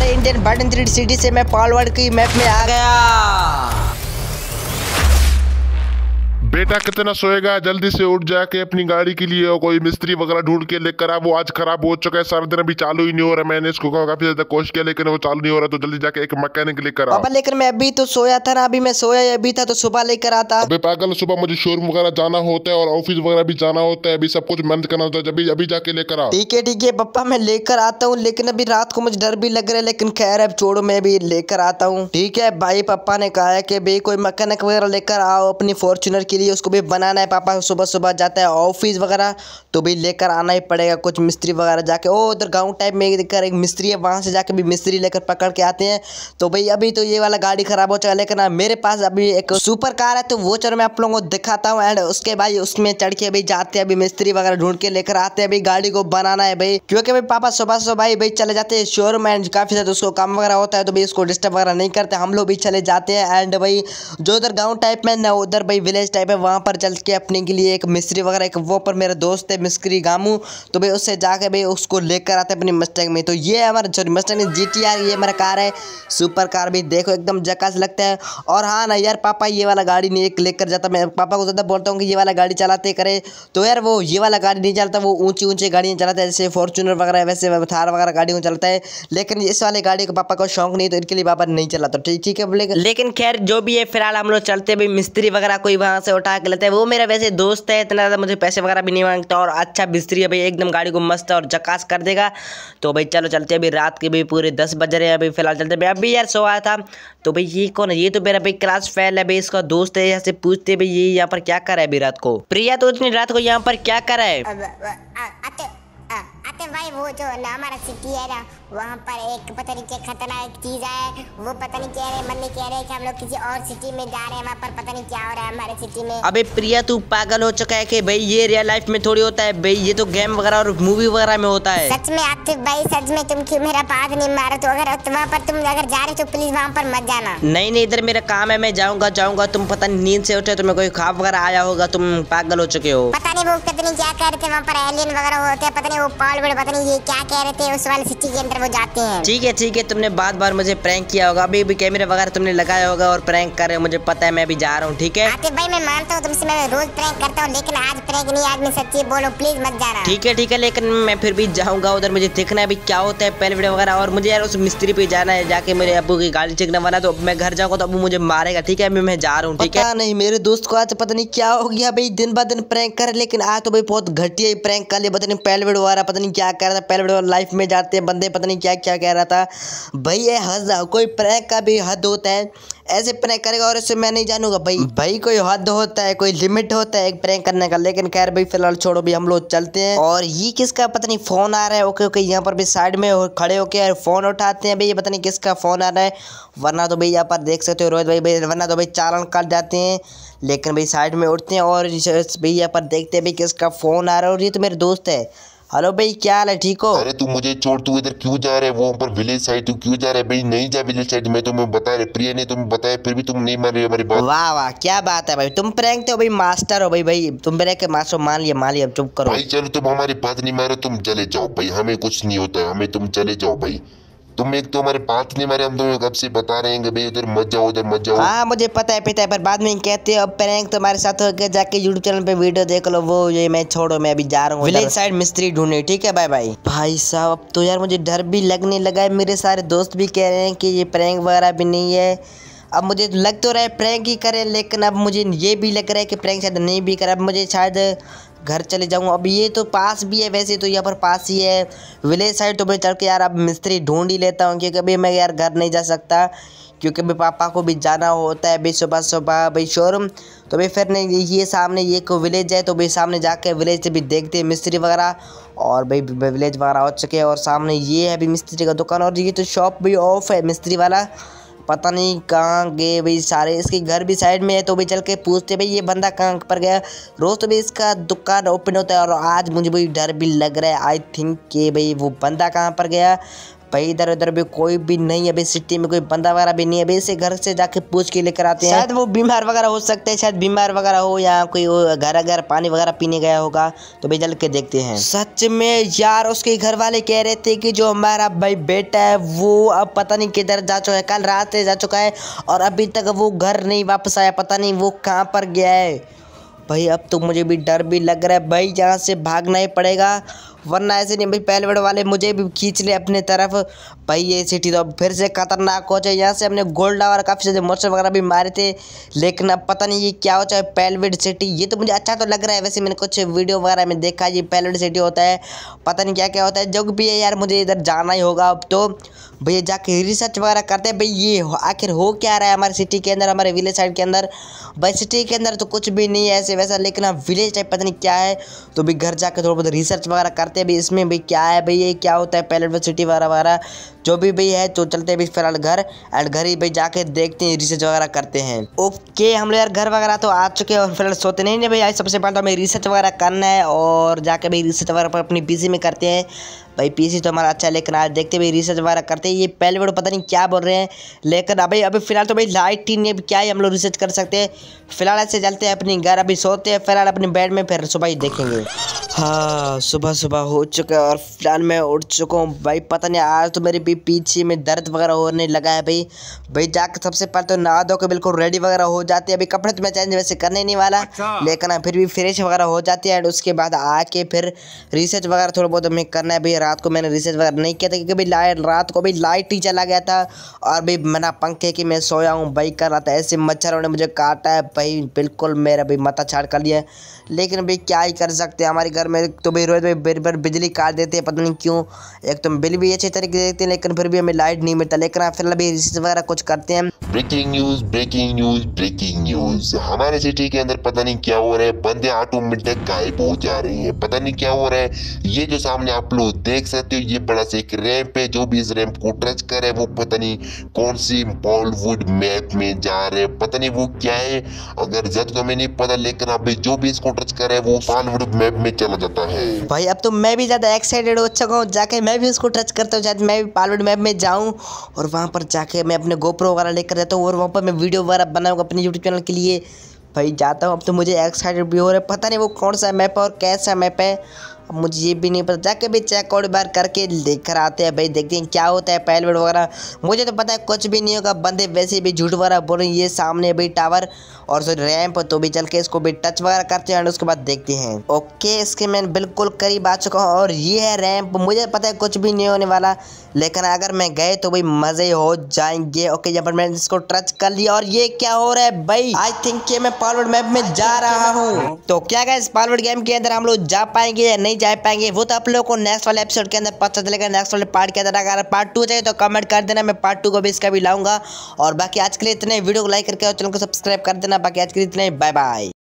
हमारे Indian button three city से मैं पालवाड़ की मैप में आ गया बेटा कितना सोएगा जल्दी से उठ जाके अपनी गाड़ी के लिए कोई मिस्त्री वगैरह ढूंढ के लेकर आ वो आज खराब हो चुका है सारा दिन अभी चालू ही नहीं हो रहा मैंने इसको काफी ज्यादा कोशिश किया लेकिन वो चालू नहीं हो रहा तो जल्दी जाके एक मैकेनिक लेकर आ लेकिन मैं अभी तो सोया था ना अभी मैं सोया अभी था तो सुबह लेकर आता अभी पागल सुबह मुझे शोरूम वगैरह जाना होता है और ऑफिस वगैरह भी जाना होता है अभी सब कुछ मेहनत करना होता है जब अभी जाके लेकर आओ ठीक है ठीक है पप्पा मैं लेकर आता हूँ लेकिन अभी रात को मुझे डर भी लग रहा है लेकिन खैर अब छोड़ो मैं भी लेकर आता हूँ ठीक है भाई पप्पा ने कहा है की भाई कोई मैकेनिक वगैरह लेकर आओ अपनी फॉर्चुनर की लिए उसको भी बनाना है पापा सुबह सुबह जाता है ऑफिस वगैरह तो भी लेकर आना ही पड़ेगा कुछ मिस्त्री वगैरह जाके ओ उधर गाँव टाइप में देखकर एक मिस्त्री है वहाँ से जाके भी मिस्त्री लेकर पकड़ के आते हैं तो भाई अभी तो ये वाला गाड़ी ख़राब हो चुका है लेकिन हाँ, मेरे पास अभी एक सुपर कार है तो वो चलो मैं आप लोगों को दिखाता हूँ एंड उसके भाई उसमें चढ़ के अभी जाते हैं अभी मिस्त्री वगैरह ढूंढ के लेकर आते हैं अभी गाड़ी को बनाना है भाई क्योंकि भाई पापा सुबह सुबह भाई भाई चले जाते हैं शोरूम एंड काफ़ी ज्यादा उसको काम वगैरह होता है तो भाई उसको डिस्टर्ब वगैरह नहीं करते हम लोग भी चले जाते हैं एंड भाई जो उधर गाँव टाइप में ना उधर भाई विलेज टाइप पे वहाँ पर चल के अपने के लिए एक मिस्त्री वगैरह एक वो पर मेरा दोस्त है मिस्त्री गामू तो भाई उससे जाके भाई उसको लेकर आते अपनी मस्टैंग में तो ये हमारा sorry Mustang G T R ये हमारा कार है सुपर कार भी देखो एकदम जकास लगता है और हाँ ना यार पापा ये वाला गाड़ी नहीं लेकर जाता मैं पापा को ज़्यादा बोलता हूँ कि ये वाला गाड़ी चलाते करे तो यार वो ये वाला गाड़ी नहीं चलाता वो ऊँची ऊँची गाड़ियाँ चलाता है जैसे फॉर्चूनर वगैरह वैसे थार वगैरह गाड़ियों चलाता है लेकिन इस वाले गाड़ी को पापा को शौक नहीं तो इनके लिए पापा नहीं चलाता ठीक है लेकिन खैर जो भी है फिलहाल हम लोग चलते भी मिस्त्री वगैरह कोई वहाँ से उठा के लेते हैं वो मेरा वैसे दोस्त है इतना ज़्यादा मुझे पैसे वगैरह भी नहीं मांगता और अच्छा बिस्तरी है भाई एकदम गाड़ी को मस्त और जकास कर देगा तो भाई चलो चलते अभी रात के भी पूरे दस बज रहे हैं अभी फिलहाल चलते भाई अभी यार सो आया था तो भाई ये कौन है ये तो मेरा भाई क्लास फेल है भाई इसका दोस्त है यहाँ से पूछते भाई ये यहाँ पर क्या कर रहा है अभी रात को प्रिया तो इतनी रात को यहाँ पर क्या कर रहा है भाई वो जो हमारा सिटी है ना वहाँ पर एक पता नहीं क्या खतरनाक चीज़ है वो पता नहीं कह रहे मम्मी कह रहे कि हम लोग किसी और सिटी में जा रहे हैं वहाँ पर पता नहीं क्या हो रहा है हमारे सिटी में अबे प्रिया तू पागल हो चुका है कि भाई ये रियल लाइफ में थोड़ी होता है भाई ये तो गेम वगैरह और मूवी वगैरह में होता है सच में आप भाई सच में तुम क्यों मेरा पास नहीं मारो तो अगर तो वहाँ पर तुम अगर जा रहे हो तो प्लीज वहाँ पर मत जाना नहीं नहीं इधर मेरा काम है मैं जाऊँगा जाऊँगा तुम पता नहीं नींद से उठे तुम्हें कोई खाब वगैरह आया होगा तुम पागल हो चुके हो पता नहीं वो पता नहीं क्या कह रहे थे वहाँ पर एलियन वगैरह होते हैं पता नहीं वो पॉल पता नहीं ये क्या कह रहे थे उस वाले सिटी के अंदर वो जाते हैं ठीक है ठीक है तुमने बार बार मुझे प्रैंक किया होगा अभी भी कैमरे वगैरह तुमने लगाया होगा और प्रैंक कर रहे हो मुझे पता है मैं अभी जा रहा हूँ ठीक है भाई मैं मानता हूँ तुमसे मैं रोज प्रैंक करता हूँ लेकिन आज प्रैंक नहीं आज मैं सच्ची बोलो प्लीज मत जा रहा ठीक है ठीक है लेकिन मैं फिर भी जाऊंगा उधर मुझे देखना है अभी क्या होता है पहले वीडियो वगैरह और मुझे यार उस मिस्त्री पे जाना है जाके मेरे अबू की गाड़ी चेकने वाला तो मैं घर जाऊंगा तो अबू मुझे मारेगा ठीक है अभी मैं जा रहा हूँ ठीक है नहीं मेरे दोस्त को आज पता नहीं क्या हो गया भाई दिन ब दिन प्रैंक कर लेकिन आज तो भाई बहुत घटिया प्रैंक कर लिया पता नहीं पहले वीडियो वाला पता नहीं क्या कर रहा है पहले वीडियो लाइफ में जाते हैं बंदे पता नहीं क्या क्या कह रहा था भाई ये हद जाओ कोई प्रैंक का भी हद होता है ऐसे प्रैंक करेगा और इससे मैं नहीं जानूंगा भाई भाई कोई हद होता है कोई लिमिट होता है एक प्रैंक करने का लेकिन खैर भाई फिलहाल छोड़ो भी हम लोग चलते हैं और ये किसका पता नहीं फ़ोन आ रहा है ओके ओके यहाँ पर भी साइड में खड़े होके फ़ोन उठाते हैं भाई ये पता नहीं किसका फ़ोन आ रहा है वरना तो भाई यहाँ पर देख सकते हो रोहित भाई भाई वरना तो भाई चालन कट जाते हैं लेकिन भाई साइड में उठते हैं और भाई यहाँ पर देखते हैं भाई किसका फ़ोन आ रहा है और ये तो मेरे दोस्त है हेलो भाई क्या हाल है ठीक हो अरे तू मुझे छोड़ तू इधर क्यों जा रहे वो ऊपर विलेज साइड तू क्यों जा रहे भाई नहीं जा विलेज साइड मैं तुम्हें बता रहे प्रिय ने तुम्हें बताया फिर भी तुम नहीं मान रही हमारी बात वाह वाह क्या बात है भाई तुम प्रैंक तो भाई मास्टर हो भाई भाई तुम मेरे के मास्टर मान लिया मान लिया अब चुप करो भाई चलो तुम हमारी बात नहीं मान रहे तुम चले जाओ भाई हमें कुछ नहीं होता है हमें तुम चले जाओ भाई तुम एक तो हमारे पास नहीं मारे हम तुम्हें कब से बता रहे हैं कि भाई उधर मत जाओ उधर मत जाओ हाँ मुझे पता है पिता है पर बाद में कहते हो प्रैंक तुम्हारे साथ होकर जाके यूट्यूब चैनल पे वीडियो देख लो वो ये मैं छोड़ो मैं अभी जा रहा हूँ विलेज साइड मिस्त्री ढूंढे ठीक है बाय बाय भाई साहब अब तो यार मुझे डर भी लगने लगा है मेरे सारे दोस्त भी कह रहे हैं कि ये प्रैंक वगैरह भी नहीं है अब मुझे लग तो रहा है प्रैंक ही करें लेकिन अब मुझे ये भी लग रहा है कि प्रैंक शायद नहीं भी करें अब मुझे शायद घर चले जाऊँ अब ये तो पास भी है वैसे तो यहाँ पर पास ही है विलेज साइड तो मैं चल के यार अब मिस्त्री ढूंढ ही लेता हूँ क्योंकि अभी मैं यार घर नहीं जा सकता क्योंकि अभी पापा को भी जाना होता है अभी सुबह सुबह भाई शोरूम तो भाई फिर नहीं ये सामने ये को विलेज है तो भाई सामने जाके विलेज से भी देखते हैं मिस्त्री वगैरह और भाई विलेज वगैरह हो चुके हैं और सामने ये है अभी मिस्त्री का दुकान और ये तो शॉप भी ऑफ है मिस्त्री वाला पता नहीं कहाँ गए भाई सारे इसके घर भी साइड में है तो भाई चल के पूछते भाई ये बंदा कहाँ पर गया रोज़ तो भी इसका दुकान ओपन होता है और आज मुझे भाई डर भी लग रहा है आई थिंक कि भाई वो बंदा कहाँ पर गया भाई इधर उधर भी कोई भी नहीं अभी सिटी में कोई बंदा वगैरह भी नहीं अभी इसे घर से जाके पूछ के लेकर आते हैं शायद वो बीमार वगैरह हो सकते हैं शायद बीमार वगैरह हो या कोई घर घर पानी वगैरह पीने गया होगा तो भाई जल के देखते हैं सच में यार उसके घर वाले कह रहे थे कि जो हमारा भाई बेटा है वो अब पता नहीं किधर जा चुका है कल रात से जा चुका है और अभी तक वो घर नहीं वापस आया पता नहीं वो कहाँ पर गया है भाई अब तो मुझे भी डर भी लग रहा है भाई यहाँ से भागना ही पड़ेगा वरना ऐसे नहीं भाई बड़े वाले मुझे भी खींच ले अपने तरफ भाई ये सिटी तो फिर से खतरनाक हो जाए यहाँ से हमने गोल्ड और काफ़ी सारे मोस्टर वगैरह भी मारे थे लेकिन अब पता नहीं ये क्या हो चाहे पैलवेड सिटी ये तो मुझे अच्छा तो लग रहा है वैसे मैंने कुछ वीडियो वगैरह में देखा ये पैलवेड सिटी होता है पता नहीं क्या क्या होता है जो भी है यार मुझे इधर जाना ही होगा अब तो भैया जाके रिसर्च वगैरह करते हैं भाई ये आखिर हो क्या रहा है हमारे सिटी के अंदर हमारे विलेज साइड के अंदर भाई सिटी के अंदर तो कुछ भी नहीं है ऐसे वैसा लेकिन अब विलेज टाइप पता नहीं क्या है तो भी घर जाके थोड़ा बहुत रिसर्च वगैरह कर मारते भी इसमें भी क्या है भाई ये क्या होता है पैलेट वर्सिटी वगैरह वगैरह जो भी भाई है तो चलते भी फिलहाल घर एंड घर ही भाई जाके देखते हैं रिसर्च वगैरह करते हैं ओके हम लोग यार घर वगैरह तो आ चुके हैं और फिलहाल सोते नहीं भाई सबसे पहले तो हमें रिसर्च वगैरह करना है और जाके भाई रिसर्च वगैरह पर अपनी पी में करते हैं भाई पीसी तो हमारा अच्छा है लेकिन आज देखते भाई रिसर्च वगैरह करते हैं ये पहले बड़े पता नहीं क्या बोल रहे हैं लेकिन अभी अभी फिलहाल तो भाई लाइट टीन नहीं क्या है हम लोग रिसर्च कर सकते हैं फिलहाल ऐसे चलते हैं अपने घर अभी सोते हैं फिलहाल अपने बेड में फिर सुबह ही देखेंगे हाँ सुबह सुबह हो चुका है और फिलहाल मैं उठ चुका हूँ भाई पता नहीं आज तो मेरे भी पीछे में दर्द वगैरह होने लगा है भाई भाई जाकर सबसे पहले तो नहा धो के बिल्कुल रेडी वगैरह हो जाती है अभी कपड़े तो मैं चेंज वैसे करने नहीं वाला अच्छा। लेकिन हाँ, फिर भी फ्रेश वगैरह हो जाती है एंड उसके बाद आके फिर रिसर्च वगैरह थोड़ा बहुत हमें करना है भाई रात को मैंने रिसर्च वगैरह नहीं किया था क्योंकि लाइट रात को भी लाइट ही चला गया था और भी मना पंखे की मैं सोया हूँ भाई कर रहा था ऐसे मच्छरों ने मुझे काटा है भाई बिल्कुल मेरा भी माथा छाड़ कर लिया लेकिन भाई क्या ही कर सकते हैं हमारी घर में तो भी रोज भाई पर बिजली काट देते हैं पता नहीं क्यों एक तो बिल भी अच्छे तरीके से देते हैं लेकिन फिर भी हमें लाइट नहीं मिलता लेकिन आप फिलहाल अभी रिसीव वगैरह कुछ करते हैं breaking news breaking news breaking news हमारे सिटी के अंदर पता नहीं क्या हो रहा है बंदे ऑटोमेटिक गायब हो जा रहे हैं पता नहीं क्या हो रहा है ये जो सामने आप लोग देख सकते हो ये बड़ा सा एक रैंप है जो भी इस रैंप को टच करे वो पता नहीं कौन सी बॉलीवुड मैप में जा रहे हैं पता नहीं वो क्या है अगर जब तो हमें नहीं पता लेकिन अभी जो भी इसको टच करे वो बॉलीवुड मैप में चला हो जाता है भाई अब तो मैं भी ज़्यादा एक्साइटेड हो चुका अच्छा हूँ जाके मैं भी उसको टच करता हूँ शायद मैं भी पालवेड मैप में जाऊँ और वहाँ पर जाके मैं अपने गोप्रो वगैरह लेकर जाता हूँ और वहाँ पर मैं वीडियो वगैरह बनाऊँगा अपने यूट्यूब चैनल के लिए भाई जाता हूँ अब तो मुझे एक्साइटेड भी हो रहा है पता नहीं वो कौन सा मैप है और कैसा मैप है अब मुझे ये भी नहीं पता जाके भी आउट बार करके लेकर आते हैं भाई देखते हैं क्या होता है पैलवेड वगैरह मुझे तो पता है कुछ भी नहीं होगा बंदे वैसे भी झूठ वगैरह बोल रहे हैं ये सामने भाई टावर और जो रैम्प तो भी चल के इसको भी टच वगैरह करते हैं उसके बाद देखते हैं ओके इसके मैं बिल्कुल करीब आ चुका हूँ और ये है रैम्प मुझे पता है कुछ भी नहीं होने वाला लेकिन अगर मैं गए तो भाई मज़े हो जाएंगे ओके यहाँ पर मैंने इसको टच कर लिया और ये क्या हो रहा है भाई आई थिंक ये मैं पालवर्ड मैप में जा रहा हूँ तो क्या इस पालवर्ड गेम के अंदर हम लोग जा पाएंगे या नहीं जा पाएंगे वो तो आप लोगों को नेक्स्ट वाले एपिसोड के अंदर पता चलेगा नेक्स्ट वाले पार्ट के अंदर अगर पार्ट टू चाहिए तो कमेंट कर देना मैं पार्ट टू को भी इसका भी लाऊंगा और बाकी आज के लिए इतने वीडियो को लाइक करके और चैनल को सब्सक्राइब कर देना अपना बाकी आज के लिए इतना ही बाय बाय